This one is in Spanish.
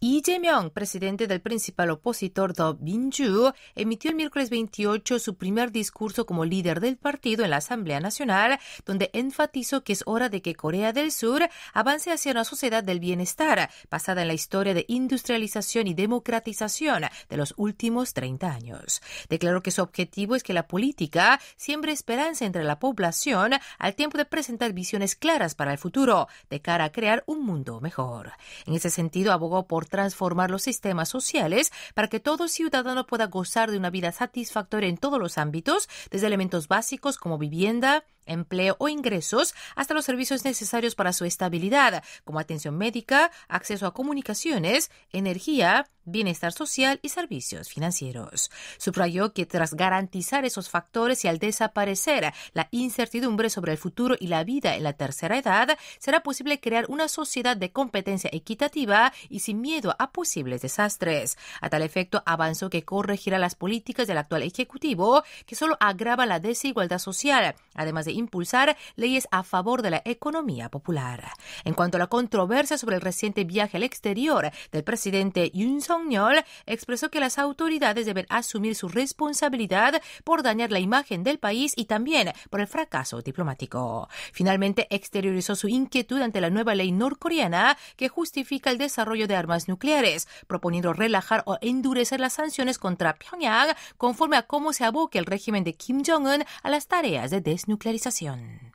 Jae-myung, presidente del principal opositor Do Minju, emitió el miércoles 28 su primer discurso como líder del partido en la Asamblea Nacional, donde enfatizó que es hora de que Corea del Sur avance hacia una sociedad del bienestar, basada en la historia de industrialización y democratización de los últimos 30 años. Declaró que su objetivo es que la política siembre esperanza entre la población al tiempo de presentar visiones claras para el futuro, de cara a crear un mundo mejor. En ese sentido, abogó por transformar los sistemas sociales para que todo ciudadano pueda gozar de una vida satisfactoria en todos los ámbitos, desde elementos básicos como vivienda, empleo o ingresos hasta los servicios necesarios para su estabilidad, como atención médica, acceso a comunicaciones, energía, bienestar social y servicios financieros. Subrayó que tras garantizar esos factores y al desaparecer la incertidumbre sobre el futuro y la vida en la tercera edad, será posible crear una sociedad de competencia equitativa y sin miedo a posibles desastres. A tal efecto, avanzó que corregirá las políticas del actual Ejecutivo, que solo agrava la desigualdad social, además de impulsar leyes a favor de la economía popular. En cuanto a la controversia sobre el reciente viaje al exterior del presidente Yun Song-yeol, expresó que las autoridades deben asumir su responsabilidad por dañar la imagen del país y también por el fracaso diplomático. Finalmente, exteriorizó su inquietud ante la nueva ley norcoreana que justifica el desarrollo de armas nucleares, proponiendo relajar o endurecer las sanciones contra Pyongyang conforme a cómo se aboque el régimen de Kim Jong-un a las tareas de desnuclearización estación.